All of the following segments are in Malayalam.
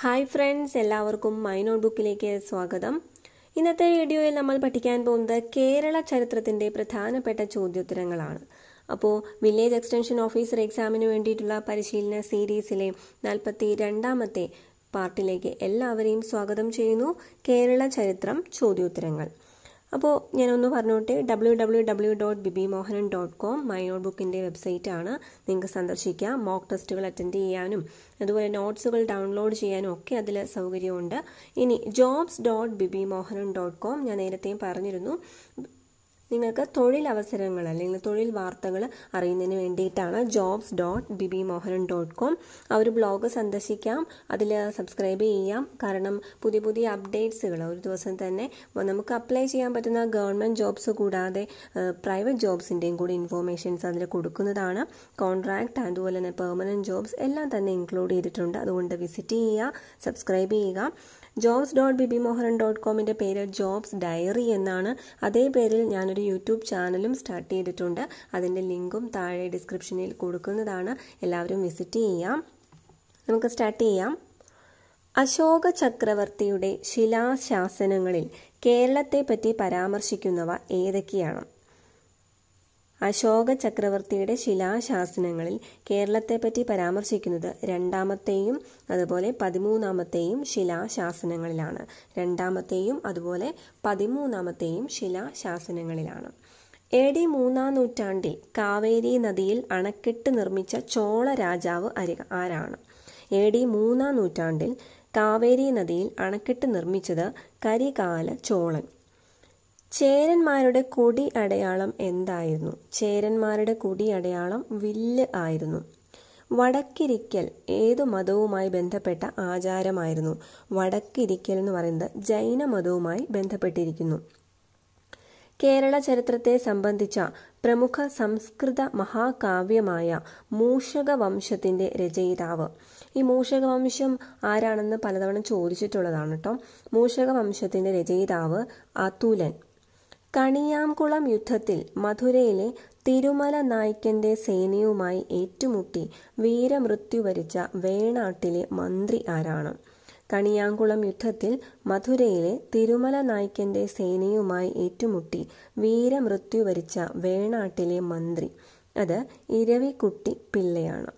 ഹായ് ഫ്രണ്ട്സ് എല്ലാവർക്കും മൈ നോട്ട് ബുക്കിലേക്ക് സ്വാഗതം ഇന്നത്തെ വീഡിയോയിൽ നമ്മൾ പഠിക്കാൻ പോകുന്നത് കേരള ചരിത്രത്തിൻ്റെ പ്രധാനപ്പെട്ട ചോദ്യോത്തരങ്ങളാണ് അപ്പോൾ വില്ലേജ് എക്സ്റ്റൻഷൻ ഓഫീസർ എക്സാമിന് വേണ്ടിയിട്ടുള്ള പരിശീലന സീരീസിലെ നാൽപ്പത്തി രണ്ടാമത്തെ പാർട്ടിലേക്ക് എല്ലാവരെയും സ്വാഗതം ചെയ്യുന്നു കേരള ചരിത്രം ചോദ്യോത്തരങ്ങൾ അപ്പോൾ ഞാനൊന്ന് പറഞ്ഞോട്ടെ W W W dot B B Mohanan dot com my note ബുക്കിൻ്റെ ആണ് നിങ്ങൾക്ക് സന്ദർശിക്കാം മോക്ക് ടെസ്റ്റുകൾ അറ്റൻഡ് ചെയ്യാനും അതുപോലെ നോട്ട്സുകൾ ഡൗൺലോഡ് ചെയ്യാനും ഒക്കെ അതിൽ സൗകര്യമുണ്ട് ഇനി jobs dot B B Mohanan dot com ഞാൻ നേരത്തെയും പറഞ്ഞിരുന്നു നിങ്ങൾക്ക് തൊഴിലവസരങ്ങൾ അല്ലെങ്കിൽ തൊഴിൽ വാർത്തകൾ അറിയുന്നതിന് വേണ്ടിയിട്ടാണ് jobs dot B B Mohanan dot com ആ ഒരു ബ്ലോഗ് സന്ദർശിക്കാം അതിൽ സബ്സ്ക്രൈബ് ചെയ്യാം കാരണം പുതിയ പുതിയ അപ്ഡേറ്റ്സുകൾ ഒരു ദിവസം തന്നെ നമുക്ക് അപ്ലൈ ചെയ്യാൻ പറ്റുന്ന ഗവൺമെൻറ് ജോബ്സ് കൂടാതെ പ്രൈവറ്റ് ജോബ്സിൻ്റെയും കൂടി ഇൻഫോർമേഷൻസ് അതിൽ കൊടുക്കുന്നതാണ് കോൺട്രാക്ട് അതുപോലെ തന്നെ പെർമനൻറ്റ് ജോബ്സ് എല്ലാം തന്നെ ഇൻക്ലൂഡ് ചെയ്തിട്ടുണ്ട് അതുകൊണ്ട് വിസിറ്റ് ചെയ്യുക സബ്സ്ക്രൈബ് ചെയ്യുക jobs dot B B Mohan dot കോമിൻ്റെ പേര് ജോബ്സ് ഡയറി എന്നാണ് അതേ പേരിൽ ഞാനൊരു യൂട്യൂബ് ചാനലും സ്റ്റാർട്ട് ചെയ്തിട്ടുണ്ട് അതിൻ്റെ ലിങ്കും താഴെ ഡിസ്ക്രിപ്ഷനിൽ കൊടുക്കുന്നതാണ് എല്ലാവരും വിസിറ്റ് ചെയ്യാം നമുക്ക് സ്റ്റാർട്ട് ചെയ്യാം അശോക ചക്രവർത്തിയുടെ ശിലാശാസനങ്ങളിൽ കേരളത്തെപ്പറ്റി പരാമർശിക്കുന്നവ ഏതൊക്കെയാണ് അശോക ചക്രവർത്തിയുടെ ശിലാശാസനങ്ങളിൽ കേരളത്തെപ്പറ്റി പരാമർശിക്കുന്നത് രണ്ടാമത്തെയും അതുപോലെ പതിമൂന്നാമത്തെയും ശിലാശാസനങ്ങളിലാണ് രണ്ടാമത്തെയും അതുപോലെ പതിമൂന്നാമത്തെയും ശിലാശാസനങ്ങളിലാണ് എ ഡി മൂന്നാം നൂറ്റാണ്ടിൽ കാവേരി നദിയിൽ അണക്കെട്ട് നിർമ്മിച്ച ചോള രാജാവ് ആരാണ് എ ഡി മൂന്നാം നൂറ്റാണ്ടിൽ കാവേരി നദിയിൽ അണക്കെട്ട് നിർമ്മിച്ചത് കരികാല ചോളൻ ചേരന്മാരുടെ കൊടി അടയാളം എന്തായിരുന്നു ചേരന്മാരുടെ കൊടി അടയാളം വില്ല് ആയിരുന്നു വടക്കിരിക്കൽ ഏതു മതവുമായി ബന്ധപ്പെട്ട ആചാരമായിരുന്നു വടക്കിരിക്കൽ എന്ന് പറയുന്നത് ജൈന മതവുമായി ബന്ധപ്പെട്ടിരിക്കുന്നു കേരള ചരിത്രത്തെ സംബന്ധിച്ച പ്രമുഖ സംസ്കൃത മഹാകാവ്യമായ മൂഷകവംശത്തിന്റെ രചയിതാവ് ഈ മൂഷകവംശം ആരാണെന്ന് പലതവണ ചോദിച്ചിട്ടുള്ളതാണ് കേട്ടോ മൂഷകവംശത്തിന്റെ രചയിതാവ് അതുലൻ കണിയാംകുളം യുദ്ധത്തിൽ മധുരയിലെ തിരുമല നായ്ക്കന്റെ സേനയുമായി ഏറ്റുമുട്ടി വീരമൃത്യു വരിച്ച വേണാട്ടിലെ മന്ത്രി ആരാണ് കണിയാംകുളം യുദ്ധത്തിൽ മധുരയിലെ തിരുമല നായ്ക്കന്റെ സേനയുമായി ഏറ്റുമുട്ടി വീരമൃത്യു വരിച്ച വേണാട്ടിലെ മന്ത്രി അത് ഇരവിക്കുട്ടി പിള്ളയാണ്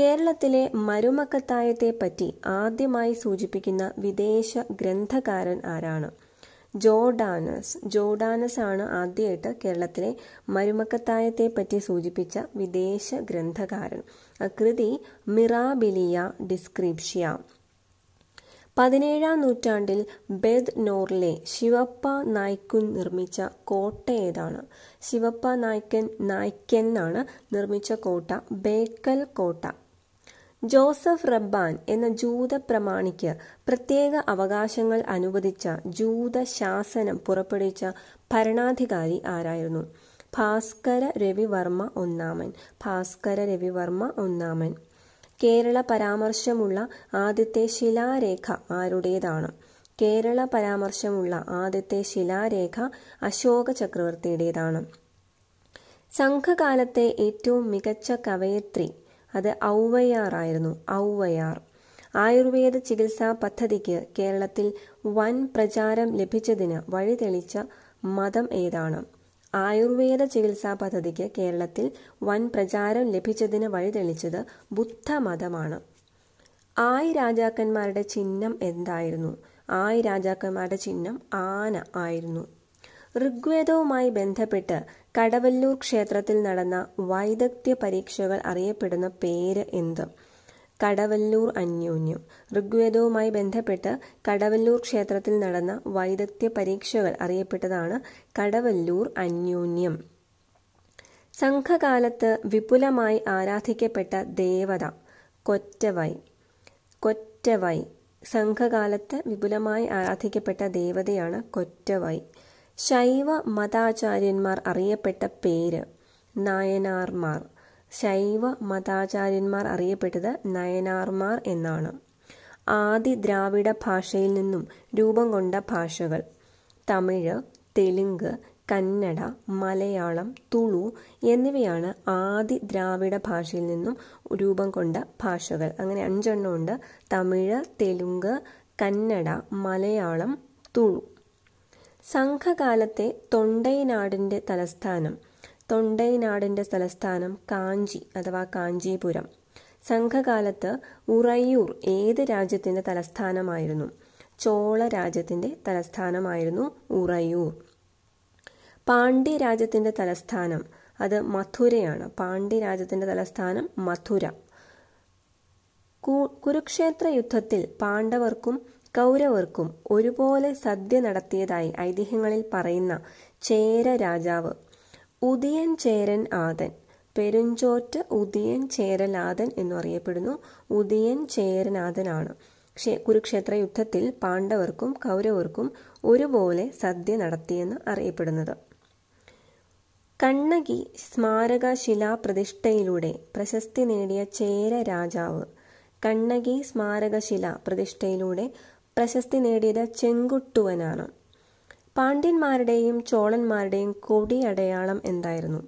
കേരളത്തിലെ മരുമക്കത്തായത്തെപ്പറ്റി ആദ്യമായി സൂചിപ്പിക്കുന്ന വിദേശ ഗ്രന്ഥകാരൻ ആരാണ് ജോർഡാനസ് ജോർഡാനസ് ആണ് ആദ്യമായിട്ട് കേരളത്തിലെ മരുമക്കത്തായത്തെ പറ്റി സൂചിപ്പിച്ച വിദേശ ഗ്രന്ഥകാരൻ കൃതി മിറാബിലിയ ഡിസ്ക്രിപ്ഷ്യ പതിനേഴാം നൂറ്റാണ്ടിൽ ബെദ് നോർലെ ശിവപ്പ നായ്ക്കുൻ നിർമ്മിച്ച കോട്ട ഏതാണ് ശിവപ്പ നായ്ക്കൻ നായ്ക്കൻ എന്നാണ് നിർമ്മിച്ച കോട്ട ബേക്കൽ കോട്ട ജോസഫ് റബ്ബാൻ എന്ന ജൂത പ്രമാണിക്ക് പ്രത്യേക അവകാശങ്ങൾ അനുവദിച്ച ജൂത ശാസനം പുറപ്പെടുവിച്ച ഭരണാധികാരി ആരായിരുന്നു ഭാസ്കര രവിവർമ്മ ഒന്നാമൻ ഭാസ്കര രവിവർമ്മ ഒന്നാമൻ കേരള പരാമർശമുള്ള ആദ്യത്തെ ശിലാരേഖ ആരുടേതാണ് കേരള പരാമർശമുള്ള ആദ്യത്തെ ശിലാരേഖ അശോക ചക്രവർത്തിയുടേതാണ് സംഘകാലത്തെ ഏറ്റവും മികച്ച കവയത്രി അത് ഔവയാർ ആയിരുന്നു ഔവയാർ ആയുർവേദ ചികിത്സാ പദ്ധതിക്ക് കേരളത്തിൽ വൻ പ്രചാരം ലഭിച്ചതിന് വഴിതെളിച്ച മതം ഏതാണ് ആയുർവേദ ചികിത്സാ പദ്ധതിക്ക് കേരളത്തിൽ വൻ പ്രചാരം ലഭിച്ചതിന് വഴിതെളിച്ചത് ബുദ്ധമതമാണ് ആയി രാജാക്കന്മാരുടെ ചിഹ്നം എന്തായിരുന്നു ആയി രാജാക്കന്മാരുടെ ചിഹ്നം ആന ആയിരുന്നു ഋഗ്വേദവുമായി ബന്ധപ്പെട്ട് കടവല്ലൂർ ക്ഷേത്രത്തിൽ നടന്ന വൈദഗ്ധ്യ പരീക്ഷകൾ അറിയപ്പെടുന്ന പേര് എന്ത് കടവല്ലൂർ അന്യോന്യം ഋഗ്വേദവുമായി ബന്ധപ്പെട്ട് കടവല്ലൂർ ക്ഷേത്രത്തിൽ നടന്ന വൈദഗ്ധ്യ പരീക്ഷകൾ അറിയപ്പെട്ടതാണ് കടവല്ലൂർ അന്യോന്യം സംഘകാലത്ത് വിപുലമായി ആരാധിക്കപ്പെട്ട ദേവത കൊറ്റവൈ കൊറ്റവൈ സംഘകാലത്ത് വിപുലമായി ആരാധിക്കപ്പെട്ട ദേവതയാണ് കൊറ്റവൈ ശൈവ മതാചാര്യന്മാർ അറിയപ്പെട്ട പേര് നായനാർമാർ ശൈവ മതാചാര്യന്മാർ അറിയപ്പെട്ടത് നയനാർമാർ എന്നാണ് ആദി ദ്രാവിഡ ഭാഷയിൽ നിന്നും രൂപം കൊണ്ട ഭാഷകൾ തമിഴ് തെലുങ്ക് കന്നഡ മലയാളം തുളു എന്നിവയാണ് ആദി ദ്രാവിഡ ഭാഷയിൽ നിന്നും രൂപം കൊണ്ട ഭാഷകൾ അങ്ങനെ അഞ്ചെണ്ണമുണ്ട് തമിഴ് തെലുങ്ക് കന്നഡ മലയാളം തുളു സംഘകാലത്തെ തൊണ്ടൈനാടിൻ്റെ തലസ്ഥാനം തൊണ്ടൈനാടിൻ്റെ തലസ്ഥാനം കാഞ്ചി അഥവാ കാഞ്ചീപുരം സംഘകാലത്ത് ഉറയൂർ ഏത് രാജ്യത്തിൻ്റെ തലസ്ഥാനമായിരുന്നു ചോള രാജ്യത്തിൻ്റെ തലസ്ഥാനമായിരുന്നു ഉറയൂർ പാണ്ഡ്യ രാജ്യത്തിൻ്റെ തലസ്ഥാനം അത് മഥുരയാണ് പാണ്ഡ്യ രാജ്യത്തിൻ്റെ തലസ്ഥാനം മഥുര കുരുക്ഷേത്ര യുദ്ധത്തിൽ പാണ്ഡവർക്കും കൗരവർക്കും ഒരുപോലെ സദ്യ നടത്തിയതായി ഐതിഹ്യങ്ങളിൽ പറയുന്ന ചേര രാജാവ് ഉദിയൻ ചേരൻ ആദൻ പെരുഞ്ചോറ്റ് ഉദിയൻ ചേരലാദൻ എന്നറിയപ്പെടുന്നു ഉദിയൻ ചേരനാഥനാണ് കുരുക്ഷേത്ര യുദ്ധത്തിൽ പാണ്ഡവർക്കും കൗരവർക്കും ഒരുപോലെ സദ്യ നടത്തിയെന്ന് അറിയപ്പെടുന്നത് കണ്ണകി സ്മാരക ശിലാപ്രതിഷ്ഠയിലൂടെ പ്രശസ്തി നേടിയ ചേര രാജാവ് കണ്ണകി സ്മാരകശില പ്രതിഷ്ഠയിലൂടെ പ്രശസ്തി നേടിയത് ചെങ്കുട്ടുവനാണ് പാണ്ഡ്യന്മാരുടെയും ചോളന്മാരുടെയും അടയാളം എന്തായിരുന്നു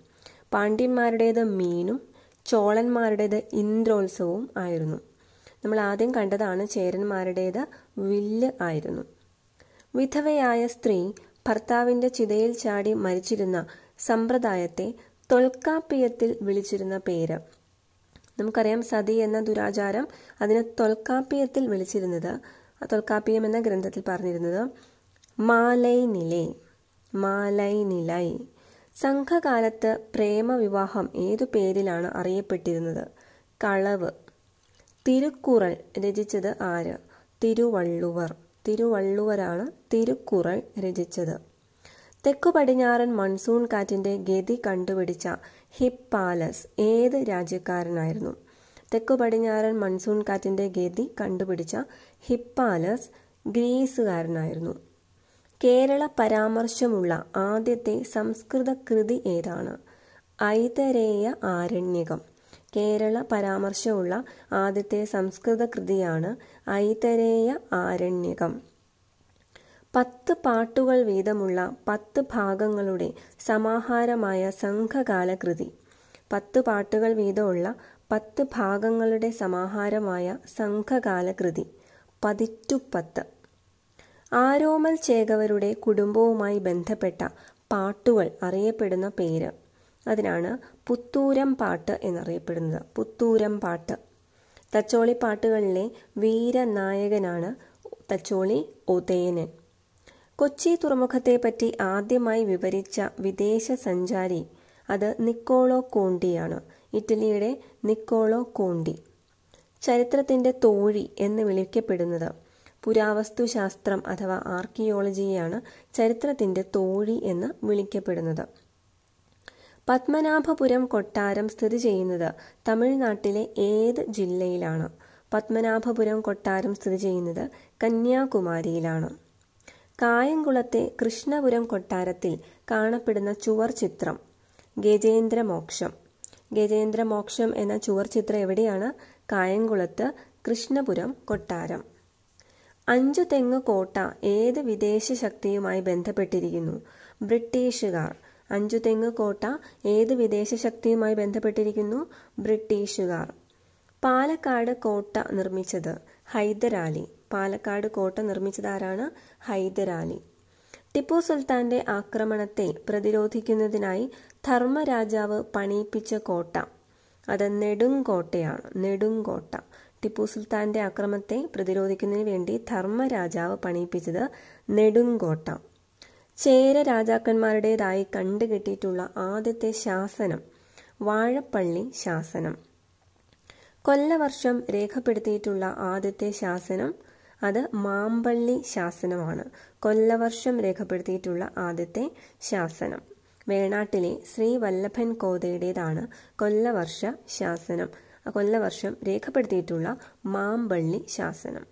പാണ്ഡ്യന്മാരുടേത് മീനും ചോളന്മാരുടേത് ഇന്ദ്രോത്സവവും ആയിരുന്നു നമ്മൾ ആദ്യം കണ്ടതാണ് ചേരന്മാരുടേത് വില്ല് ആയിരുന്നു വിധവയായ സ്ത്രീ ഭർത്താവിന്റെ ചിതയിൽ ചാടി മരിച്ചിരുന്ന സമ്പ്രദായത്തെ തൊൽക്കാപ്പിയത്തിൽ വിളിച്ചിരുന്ന പേര് നമുക്കറിയാം സതി എന്ന ദുരാചാരം അതിനെ തൊൽക്കാപ്പിയത്തിൽ വിളിച്ചിരുന്നത് തൊൽക്കാപ്പിയം എന്ന ഗ്രന്ഥത്തിൽ പറഞ്ഞിരുന്നത് മാലൈ നിലേ മാലൈ നിലൈ സംഘകാലത്ത് പ്രേമവിവാഹം ഏതു പേരിലാണ് അറിയപ്പെട്ടിരുന്നത് കളവ് തിരുക്കുറൾ രചിച്ചത് ആര് തിരുവള്ളുവർ തിരുവള്ളുവരാണ് തിരുക്കുറൾ രചിച്ചത് തെക്കു പടിഞ്ഞാറൻ മൺസൂൺ കാറ്റിന്റെ ഗതി കണ്ടുപിടിച്ച ഹിപ്പാലസ് ഏത് രാജ്യക്കാരനായിരുന്നു തെക്കു പടിഞ്ഞാറൻ മൺസൂൺ കാറ്റിന്റെ ഗതി കണ്ടുപിടിച്ച ഹിപ്പാലസ് ഗ്രീസുകാരനായിരുന്നു കേരള പരാമർശമുള്ള ആദ്യത്തെ സംസ്കൃത കൃതി ഏതാണ് ഐതരേയ ആരണ്യകം കേരള പരാമർശമുള്ള ആദ്യത്തെ സംസ്കൃത കൃതിയാണ് ഐതരേയ ആരണ്യകം പത്ത് പാട്ടുകൾ വീതമുള്ള പത്ത് ഭാഗങ്ങളുടെ സമാഹാരമായ സംഘകാല കൃതി പത്ത് പാട്ടുകൾ വീതമുള്ള പത്ത് ഭാഗങ്ങളുടെ സമാഹാരമായ സംഘകാല കൃതി പതിറ്റുപത്ത് ആരോമൽ ചേകവരുടെ കുടുംബവുമായി ബന്ധപ്പെട്ട പാട്ടുകൾ അറിയപ്പെടുന്ന പേര് അതിനാണ് പുത്തൂരം പാട്ട് എന്നറിയപ്പെടുന്നത് പുത്തൂരം പാട്ട് തച്ചോളി പാട്ടുകളിലെ വീരനായകനാണ് തച്ചോളി ഉദയനൻ കൊച്ചി തുറമുഖത്തെപ്പറ്റി ആദ്യമായി വിവരിച്ച വിദേശ സഞ്ചാരി അത് നിക്കോളോ കോണ്ടിയാണ് ഇറ്റലിയുടെ നിക്കോളോ കോണ്ടി ചരിത്രത്തിൻ്റെ തോഴി എന്ന് വിളിക്കപ്പെടുന്നത് ശാസ്ത്രം അഥവാ ആർക്കിയോളജിയാണ് ചരിത്രത്തിൻ്റെ തോഴി എന്ന് വിളിക്കപ്പെടുന്നത് പത്മനാഭപുരം കൊട്ടാരം സ്ഥിതി ചെയ്യുന്നത് തമിഴ്നാട്ടിലെ ഏത് ജില്ലയിലാണ് പത്മനാഭപുരം കൊട്ടാരം സ്ഥിതി ചെയ്യുന്നത് കന്യാകുമാരിയിലാണ് കായംകുളത്തെ കൃഷ്ണപുരം കൊട്ടാരത്തിൽ കാണപ്പെടുന്ന ചുവർ ചിത്രം ഗജേന്ദ്രമോക്ഷം ഗജേന്ദ്രമോക്ഷം എന്ന ചുവർ ചിത്രം എവിടെയാണ് കായംകുളത്ത് കൃഷ്ണപുരം കൊട്ടാരം അഞ്ചു തെങ്ങ് കോട്ട ഏത് വിദേശ ശക്തിയുമായി ബന്ധപ്പെട്ടിരിക്കുന്നു ബ്രിട്ടീഷുകാർ അഞ്ചു തെങ്ങ് കോട്ട ഏത് വിദേശ ശക്തിയുമായി ബന്ധപ്പെട്ടിരിക്കുന്നു ബ്രിട്ടീഷുകാർ പാലക്കാട് കോട്ട നിർമ്മിച്ചത് ഹൈദരാലി പാലക്കാട് കോട്ട നിർമ്മിച്ചത് ആരാണ് ഹൈദരാലി ടിപ്പു സുൽത്താന്റെ ആക്രമണത്തെ പ്രതിരോധിക്കുന്നതിനായി ധർമ്മരാജാവ് പണിയിപ്പിച്ച കോട്ട അത് നെടുങ്കോട്ടയാണ് നെടുങ്കോട്ട ടിപ്പു സുൽത്താന്റെ അക്രമത്തെ പ്രതിരോധിക്കുന്നതിന് വേണ്ടി ധർമ്മരാജാവ് പണിയിപ്പിച്ചത് നെടുങ്കോട്ട ചേര രാജാക്കന്മാരുടേതായി കണ്ടുകെട്ടിയിട്ടുള്ള ആദ്യത്തെ ശാസനം വാഴപ്പള്ളി ശാസനം കൊല്ലവർഷം രേഖപ്പെടുത്തിയിട്ടുള്ള ആദ്യത്തെ ശാസനം അത് മാമ്പള്ളി ശാസനമാണ് കൊല്ലവർഷം രേഖപ്പെടുത്തിയിട്ടുള്ള ആദ്യത്തെ ശാസനം വേണാട്ടിലെ ശ്രീ വല്ലഭൻ കോതയുടേതാണ് കൊല്ലവർഷ ശാസനം കൊല്ലവർഷം രേഖപ്പെടുത്തിയിട്ടുള്ള മാമ്പള്ളി ശാസനം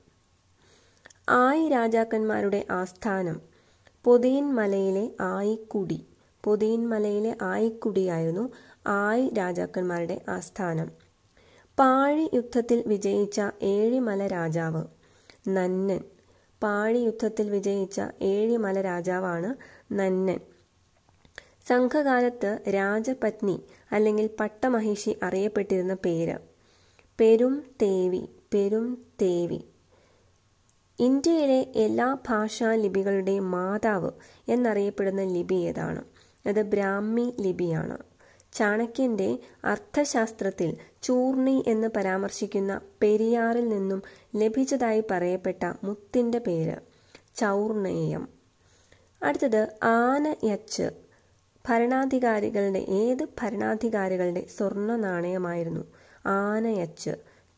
ആയി രാജാക്കന്മാരുടെ ആസ്ഥാനം പൊതിയൻമലയിലെ ആയിക്കുടി പൊതിയൻമലയിലെ ആയിക്കുടിയായിരുന്നു ആയി രാജാക്കന്മാരുടെ ആസ്ഥാനം പാഴി യുദ്ധത്തിൽ വിജയിച്ച ഏഴിമല രാജാവ് നന്നൻ പാഴി യുദ്ധത്തിൽ വിജയിച്ച ഏഴിമല രാജാവാണ് നന്നൻ സംഘകാലത്ത് രാജപത്നി അല്ലെങ്കിൽ പട്ടമഹിഷി അറിയപ്പെട്ടിരുന്ന പേര് പെരും തേവി പെരും തേവി ഇന്ത്യയിലെ എല്ലാ ഭാഷാ ലിപികളുടെയും മാതാവ് എന്നറിയപ്പെടുന്ന ലിപി ഏതാണ് അത് ബ്രാഹ്മി ലിപിയാണ് ചാണക്യന്റെ അർത്ഥശാസ്ത്രത്തിൽ ചൂർണി എന്ന് പരാമർശിക്കുന്ന പെരിയാറിൽ നിന്നും ലഭിച്ചതായി പറയപ്പെട്ട മുത്തിന്റെ പേര് ചൗർണേയം അടുത്തത് യച്ച് ഭരണാധികാരികളുടെ ഏത് ഭരണാധികാരികളുടെ സ്വർണ്ണ നാണയമായിരുന്നു ആനയച്ച്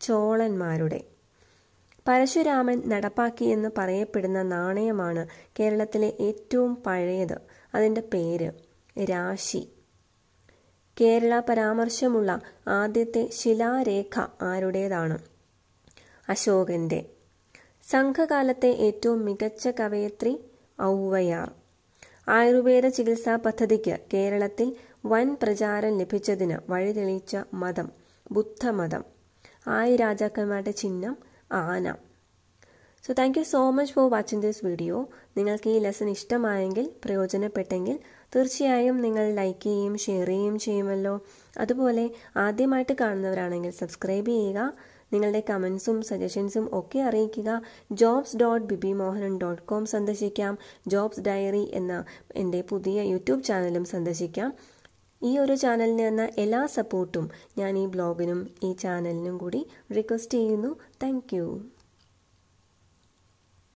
ചോളന്മാരുടെ പരശുരാമൻ നടപ്പാക്കിയെന്ന് പറയപ്പെടുന്ന നാണയമാണ് കേരളത്തിലെ ഏറ്റവും പഴയത് അതിൻ്റെ പേര് രാശി കേരള പരാമർശമുള്ള ആദ്യത്തെ ശിലാരേഖ ആരുടേതാണ് അശോകന്റെ സംഘകാലത്തെ ഏറ്റവും മികച്ച കവയത്രി ഔവയാർ ആയുർവേദ ചികിത്സാ പദ്ധതിക്ക് കേരളത്തിൽ വൻ പ്രചാരം ലഭിച്ചതിന് വഴിതെളിയിച്ച മതം ബുദ്ധമതം ആയി രാജാക്കന്മാരുടെ ചിഹ്നം ആന so thank you so much for watching this video നിങ്ങൾക്ക് ഈ ലെസൺ ഇഷ്ടമായെങ്കിൽ പ്രയോജനപ്പെട്ടെങ്കിൽ തീർച്ചയായും നിങ്ങൾ ലൈക്ക് ചെയ്യുകയും ഷെയർ ചെയ്യുകയും ചെയ്യുമല്ലോ അതുപോലെ ആദ്യമായിട്ട് കാണുന്നവരാണെങ്കിൽ സബ്സ്ക്രൈബ് ചെയ്യുക നിങ്ങളുടെ കമൻസും സജഷൻസും ഒക്കെ അറിയിക്കുക jobs dot B B Mohanan dot com സന്ദർശിക്കാം ജോബ്സ് ഡയറി എന്ന എൻ്റെ പുതിയ യൂട്യൂബ് ചാനലും സന്ദർശിക്കാം ഈ ഒരു ചാനലിന് നിന്ന് എല്ലാ സപ്പോർട്ടും ഞാൻ ഈ ബ്ലോഗിനും ഈ ചാനലിനും കൂടി റിക്വസ്റ്റ് ചെയ്യുന്നു താങ്ക്